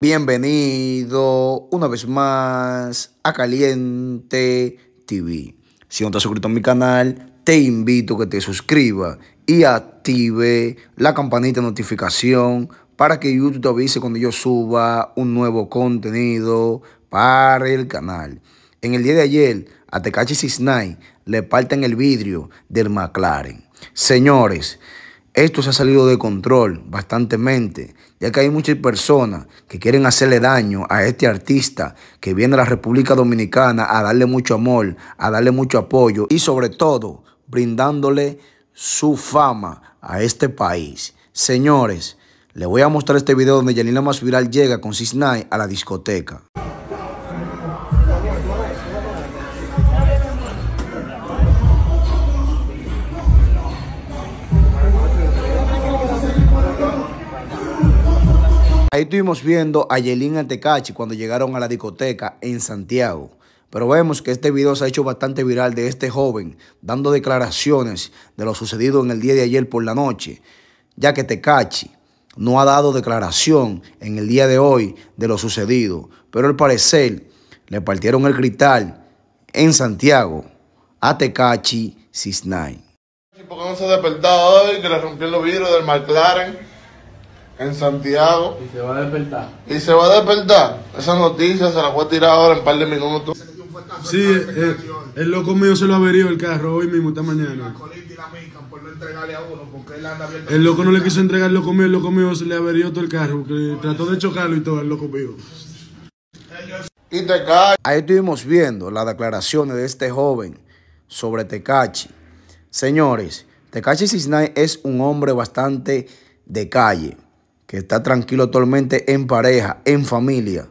Bienvenido una vez más a Caliente TV. Si no te has suscrito a mi canal, te invito a que te suscribas y active la campanita de notificación para que YouTube te avise cuando yo suba un nuevo contenido para el canal. En el día de ayer, a Tecachi le le parten el vidrio del McLaren. Señores, esto se ha salido de control bastantemente, ya que hay muchas personas que quieren hacerle daño a este artista que viene a la República Dominicana a darle mucho amor, a darle mucho apoyo y sobre todo brindándole su fama a este país. Señores, les voy a mostrar este video donde Yanina viral llega con Cisnay a la discoteca. Ahí estuvimos viendo a Yelin Antecachi cuando llegaron a la discoteca en Santiago. Pero vemos que este video se ha hecho bastante viral de este joven dando declaraciones de lo sucedido en el día de ayer por la noche, ya que Tecachi no ha dado declaración en el día de hoy de lo sucedido. Pero al parecer le partieron el cristal en Santiago a Tecachi Cisnay. ¿Por qué no hoy que le rompieron los vidrios del McLaren? en Santiago. Y se va a despertar. Y se va a despertar. Esa noticia se la fue a tirar ahora en un par de minutos. Sí, eh, eh, el, loco mío se lo averió el carro hoy mismo, esta mañana. El loco no le quiso entregar el loco mío, el loco mío se le averió todo el carro, trató de chocarlo y todo, el loco mío. Ahí estuvimos viendo las declaraciones de este joven sobre Tecachi. Señores, Tecachi Cisnay es un hombre bastante de calle que está tranquilo actualmente en pareja, en familia.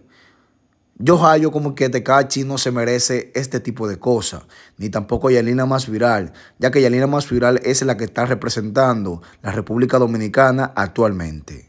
Yo hallo como que Tecachi no se merece este tipo de cosas, ni tampoco Yalina Más Viral, ya que Yalina Más Viral es la que está representando la República Dominicana actualmente.